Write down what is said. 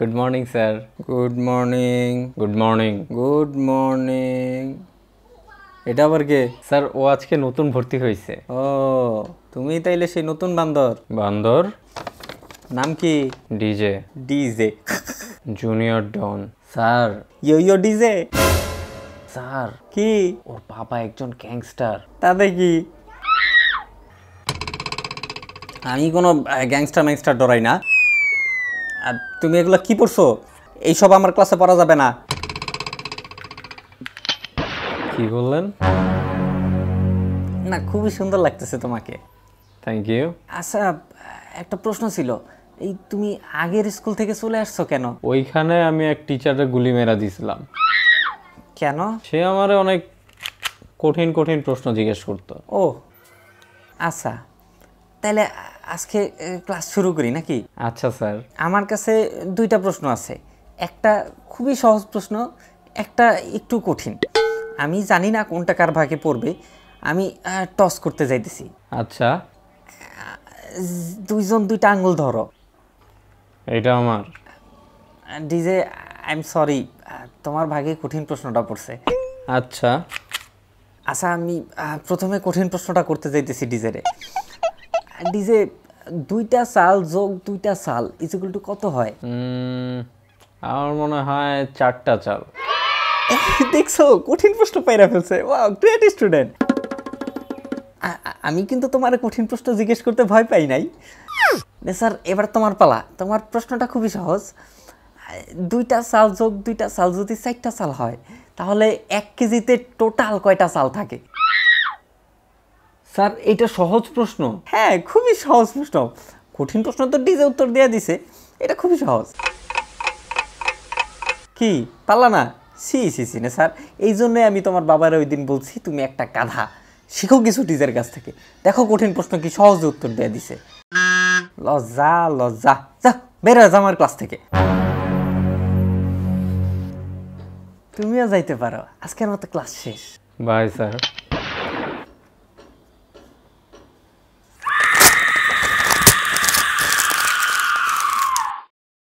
Good morning, sir. Good morning. Good morning. Good morning. এটা আবার কে sir ও আজকে নতুন ভর্তি হয়েছে ও তুমি তাইলে সেই নতুন বান্দর বান্দর নাম কি DJ DJ junior Don sir yo yo DJ sir কি ওর বাবা একজন গ্যাংস্টার তা দেখি আমি কোনো গ্যাংস্টার ম্যাংস্টার ডরাই না আর তুমি এগুলো কি পড়ছো এইসব আমার ক্লাসে পড়া যাবে না কি বললেন না খুবই সুন্দর লাগতেছে তোমাকে থ্যাংক ইউ আচ্ছা একটা প্রশ্ন ছিল এই তুমি আগের স্কুল থেকে চলে আসছো কেন ওইখানে আমি এক টিচারের গুলি মেরা দিছিলাম কেন সে আমারে অনেক কঠিন কঠিন প্রশ্ন জিজ্ঞেস করতো ও আচ্ছা তাহলে আজকে ক্লাস শুরু করি নাকি আচ্ছা স্যার আমার কাছে দুইটা প্রশ্ন আছে একটা খুবই সহজ প্রশ্ন একটা একটু কঠিন আমি জানি না কোনটা কার ভাগে পড়বে আমি টস করতে যাইতেছি আচ্ছা দুইজন দুইটা আঙ্গুল ধরো এটা আমার ডিজে আই এম সরি তোমার ভাগে কঠিন প্রশ্নটা পড়ছে আচ্ছা আচ্ছা আমি প্রথমে কঠিন প্রশ্নটা করতে যাইতেছি ডিজেরে ডিজে দুইটা সাল যোগ দুইটা সাল ইজ ইকুয়াল টু কত হয় আমার মনে হয় চারটা চাল দেখছো কঠিন প্রশ্ন পাইরা ফেলছে ওয়াও গ্রেট স্টুডেন্ট আমি কিন্তু তোমার কঠিন প্রশ্ন জিজ্ঞেস করতে ভয় পাই নাই না স্যার এবার তোমার পালা তোমার প্রশ্নটা খুবই সহজ দুইটা সাল যোগ দুইটা সাল যদি চারটা সাল হয় তাহলে এক কেজিতে টোটাল কয়টা চাল থাকে স্যার এটা সহজ প্রশ্ন হ্যাঁ খুবই সহজ প্রশ্ন কঠিন প্রশ্ন তো ডিজে উত্তর দেওয়া দিছে এটা খুবই সহজ কি পারলা না সি সি সি না স্যার এই জন্যই আমি তোমার বাবার ওই দিন বলছি তুমি একটা কাঁধা শিখো কিছু ডিজের কাছ থেকে দেখো কঠিন প্রশ্ন কি সহজ উত্তর দেয়া দিছে লজ্জা লজ্জা যা বেরো যা আমার ক্লাস থেকে তুমিও যাইতে পারো আজকের মতো ক্লাস শেষ বাই স্যার